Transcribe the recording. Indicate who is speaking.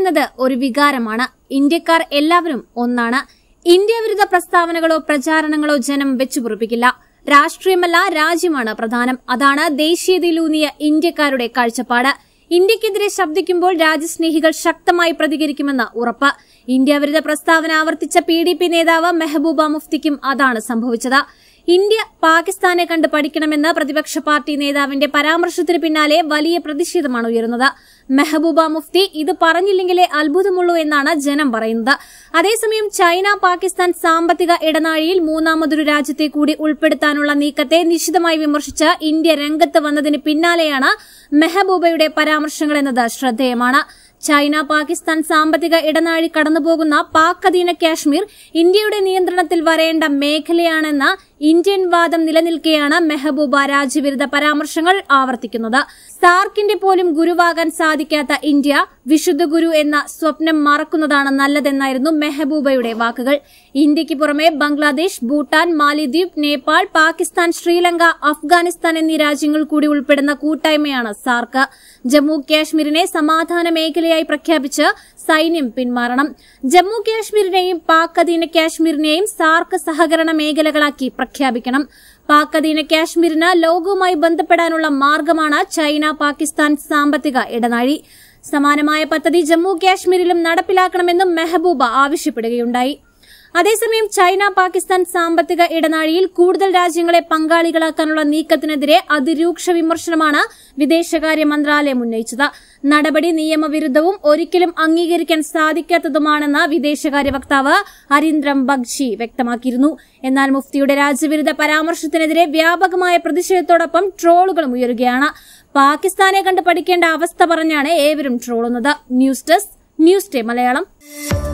Speaker 1: പറയുന്നത് ഒരു വികാരമാണ് ഇന്ത്യക്കാർ എല്ലാവരും ഒന്നാണ് ഇന്ത്യ വിരുദ്ധ പ്രസ്താവനകളോ പ്രചാരണങ്ങളോ ജനം വെച്ചുപുറപ്പിക്കില്ല രാഷ്ട്രീയമല്ല രാജ്യമാണ് പ്രധാനം അതാണ് ദേശീയതയിലൂന്നിയ ഇന്ത്യക്കാരുടെ കാഴ്ചപ്പാട് ഇന്ത്യക്കെതിരെ ശബ്ദിക്കുമ്പോൾ രാജ്യസ്നേഹികൾ ശക്തമായി പ്രതികരിക്കുമെന്ന് ഉറപ്പ് ഇന്ത്യ വിരുദ്ധ പ്രസ്താവന ആവർത്തിച്ച പി നേതാവ് മെഹബൂബ മുഫ്തിക്കും അതാണ് സംഭവിച്ചത് ഇന്ത്യ പാകിസ്ഥാനെ കണ്ട് പഠിക്കണമെന്ന് പ്രതിപക്ഷ പാർട്ടി നേതാവിന്റെ പരാമർശത്തിന് പിന്നാലെ വലിയ പ്രതിഷേധമാണ് ഉയരുന്നത് മെഹബൂബ മുഫ്തി ഇത് പറഞ്ഞില്ലെങ്കിലേ അത്ഭുതമുള്ളൂ എന്നാണ് ജനം പറയുന്നത് അതേസമയം ചൈന പാകിസ്ഥാൻ സാമ്പത്തിക ഇടനാഴിയിൽ മൂന്നാമതൊരു രാജ്യത്തെ കൂടി ഉൾപ്പെടുത്താനുള്ള നീക്കത്തെ നിശിതമായി വിമർശിച്ച് ഇന്ത്യ രംഗത്ത് വന്നതിന് പിന്നാലെയാണ് മെഹബൂബയുടെ പരാമർശങ്ങൾ എന്നത് ശ്രദ്ധേയമാണ് ചൈന പാകിസ്ഥാൻ സാമ്പത്തിക ഇടനാഴി കടന്നുപോകുന്ന പാക് അധീന കാശ്മീർ ഇന്ത്യയുടെ നിയന്ത്രണത്തിൽ വരേണ്ട മേഖലയാണെന്ന് ഇന്ത്യൻ വാദം നിലനിൽക്കെയാണ് മെഹബൂബ രാജ്യവിരുദ്ധ പരാമർശങ്ങൾ ആവർത്തിക്കുന്നത് സാർക്കിന്റെ പോലും ഗുരുവാകാൻ സാധിക്കാത്ത ഇന്ത്യ വിശുദ്ധ ഗുരു എന്ന സ്വപ്നം മറക്കുന്നതാണ് നല്ലതെന്നായിരുന്നു മെഹബൂബയുടെ വാക്കുകൾ ഇന്ത്യയ്ക്ക് പുറമെ ബംഗ്ലാദേശ് ഭൂട്ടാൻ മാലിദ്വീപ് നേപ്പാൾ പാകിസ്ഥാൻ ശ്രീലങ്ക അഫ്ഗാനിസ്ഥാൻ എന്നീ രാജ്യങ്ങൾ കൂടി ഉൾപ്പെടുന്ന കൂട്ടായ്മയാണ് സാർക്ക് ജമ്മു കാശ്മീരിനെ സമാധാന മേഖലയായി പ്രഖ്യാപിച്ച് സൈന്യം പിന്മാറണം ജമ്മു കാശ്മീരിനെയും പാക് അധീന കാശ്മീരിനെയും സാർക്ക് സഹകരണ മേഖലകളാക്കി പ്രഖ്യാപിക്കണം പാക് അധീന കാശ്മീരിന് ലോകവുമായി ബന്ധപ്പെടാനുള്ള മാർഗമാണ് ചൈന പാകിസ്ഥാൻ സാമ്പത്തിക ഇടനാഴി സമാനമായ പദ്ധതി ജമ്മു കാശ്മീരിലും നടപ്പിലാക്കണമെന്നും മെഹബൂബ ആവശ്യപ്പെടുകയുണ്ടായി അതേസമയം ചൈന പാകിസ്ഥാൻ സാമ്പത്തിക ഇടനാഴിയിൽ കൂടുതൽ രാജ്യങ്ങളെ പങ്കാളികളാക്കാനുള്ള നീക്കത്തിനെതിരെ അതിരൂക്ഷ വിമർശനമാണ് വിദേശകാര്യ മന്ത്രാലയം ഉന്നയിച്ചത് നടപടി നിയമവിരുദ്ധവും ഒരിക്കലും അംഗീകരിക്കാൻ സാധിക്കാത്തതുമാണെന്ന് വിദേശകാര്യ വക്താവ് അരീന്ദ്രം ബഗ്ജി വ്യക്തമാക്കിയിരുന്നു എന്നാൽ മുഫ്തിയുടെ രാജ്യവിരുദ്ധ പരാമർശത്തിനെതിരെ വ്യാപകമായ പ്രതിഷേധത്തോടൊപ്പം ട്രോളുകളും ഉയരുകയാണ് പാകിസ്ഥാനെ കണ്ട് പഠിക്കേണ്ട അവസ്ഥ പറഞ്ഞാണ് ഏവരും ട്രോളുന്നത് news desk news day Malayalam